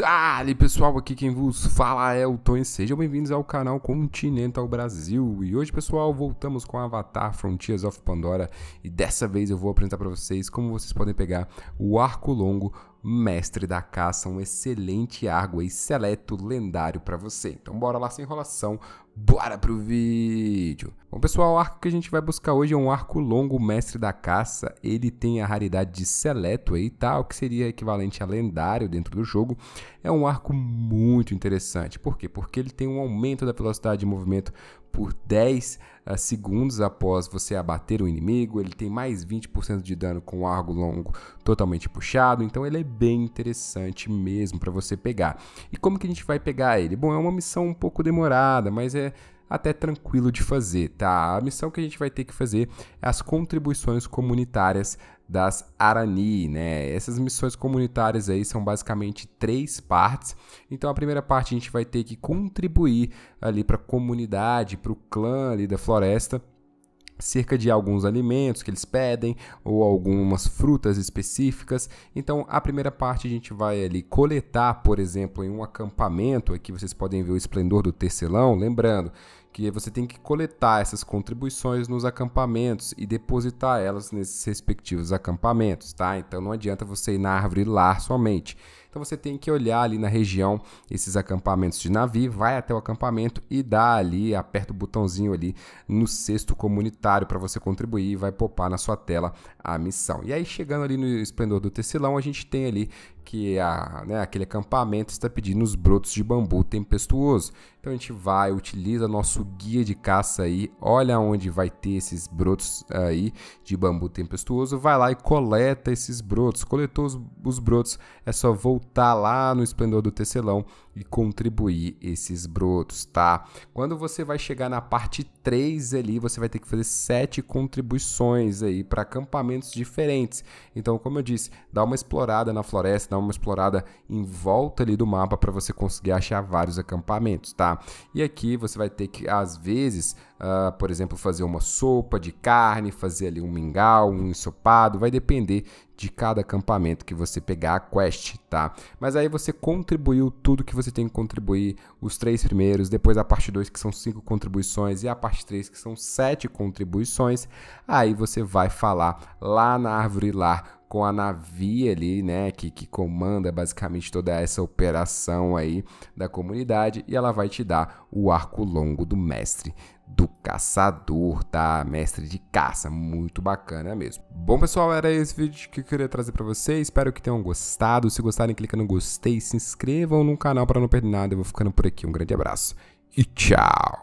Dali ah, pessoal, aqui quem vos fala é o Tony. e sejam bem-vindos ao canal Continental Brasil. E hoje pessoal, voltamos com Avatar Frontiers of Pandora e dessa vez eu vou apresentar para vocês como vocês podem pegar o arco longo mestre da caça, um excelente arco e seleto lendário para você. Então bora lá sem enrolação, Bora pro vídeo! Bom pessoal, o arco que a gente vai buscar hoje é um arco longo, mestre da caça. Ele tem a raridade de seleto aí, tá? O que seria equivalente a lendário dentro do jogo. É um arco muito interessante. Por quê? Porque ele tem um aumento da velocidade de movimento por 10 uh, ah, segundos após você abater um inimigo. Ele tem mais 20% de dano com o arco longo totalmente puxado. Então ele é bem interessante mesmo para você pegar. E como que a gente vai pegar ele? Bom, é uma missão um pouco demorada, mas é é até tranquilo de fazer, tá? A missão que a gente vai ter que fazer é as contribuições comunitárias das Arani, né? Essas missões comunitárias aí são basicamente três partes. Então a primeira parte a gente vai ter que contribuir ali para a comunidade, para o clã ali da floresta cerca de alguns alimentos que eles pedem ou algumas frutas específicas. Então, a primeira parte a gente vai ali coletar, por exemplo, em um acampamento, aqui vocês podem ver o esplendor do tecelão, lembrando que você tem que coletar essas contribuições nos acampamentos e depositar elas nesses respectivos acampamentos, tá? Então não adianta você ir na árvore lá somente. Então você tem que olhar ali na região esses acampamentos de navio, vai até o acampamento e dá ali, aperta o botãozinho ali no cesto comunitário para você contribuir e vai popar na sua tela a missão. E aí chegando ali no esplendor do Tecilão, a gente tem ali que a, né, aquele acampamento está pedindo os brotos de bambu tempestuoso. Então a gente vai, utiliza nosso guia de caça aí, olha onde vai ter esses brotos aí de bambu tempestuoso, vai lá e coleta esses brotos. Coletou os, os brotos, é só voltar lá no esplendor do tecelão e contribuir esses brotos, tá? Quando você vai chegar na parte 3 ali, você vai ter que fazer sete contribuições aí para acampamentos diferentes. Então, como eu disse, dá uma explorada na floresta dar uma explorada em volta ali do mapa para você conseguir achar vários acampamentos, tá? E aqui você vai ter que, às vezes, uh, por exemplo, fazer uma sopa de carne, fazer ali um mingau, um ensopado, vai depender de cada acampamento que você pegar a quest, tá? Mas aí você contribuiu tudo que você tem que contribuir, os três primeiros, depois a parte 2 que são cinco contribuições e a parte 3 que são sete contribuições. Aí você vai falar lá na árvore lá com a navia ali, né, que, que comanda basicamente toda essa operação aí da comunidade, e ela vai te dar o arco longo do mestre do caçador, tá? Mestre de caça, muito bacana mesmo. Bom, pessoal, era esse vídeo que eu queria trazer para vocês. Espero que tenham gostado. Se gostarem, clica no gostei, se inscrevam no canal para não perder nada. Eu vou ficando por aqui. Um grande abraço e tchau.